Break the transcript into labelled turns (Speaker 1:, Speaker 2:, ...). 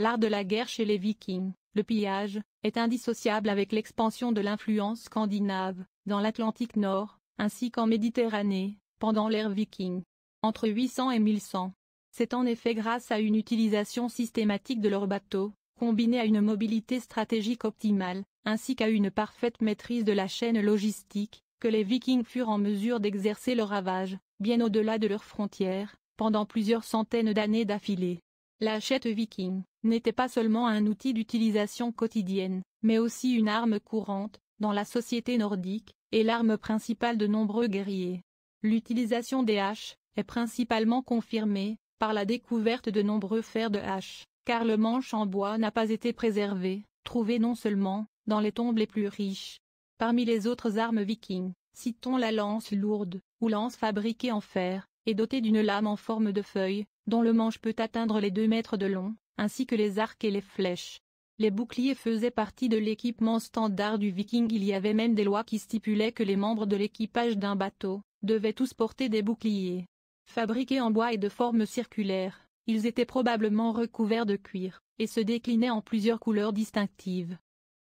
Speaker 1: L'art de la guerre chez les Vikings, le pillage, est indissociable avec l'expansion de l'influence scandinave, dans l'Atlantique Nord, ainsi qu'en Méditerranée, pendant l'ère viking. Entre 800 et 1100. C'est en effet grâce à une utilisation systématique de leurs bateaux, combinée à une mobilité stratégique optimale, ainsi qu'à une parfaite maîtrise de la chaîne logistique, que les Vikings furent en mesure d'exercer leur ravage, bien au-delà de leurs frontières, pendant plusieurs centaines d'années d'affilée. La hachette viking n'était pas seulement un outil d'utilisation quotidienne, mais aussi une arme courante dans la société nordique et l'arme principale de nombreux guerriers. L'utilisation des haches est principalement confirmée par la découverte de nombreux fers de hache, car le manche en bois n'a pas été préservé, trouvé non seulement dans les tombes les plus riches. Parmi les autres armes vikings, citons la lance lourde, ou lance fabriquée en fer, et doté d'une lame en forme de feuille, dont le manche peut atteindre les 2 mètres de long, ainsi que les arcs et les flèches. Les boucliers faisaient partie de l'équipement standard du viking il y avait même des lois qui stipulaient que les membres de l'équipage d'un bateau, devaient tous porter des boucliers. Fabriqués en bois et de forme circulaire, ils étaient probablement recouverts de cuir, et se déclinaient en plusieurs couleurs distinctives.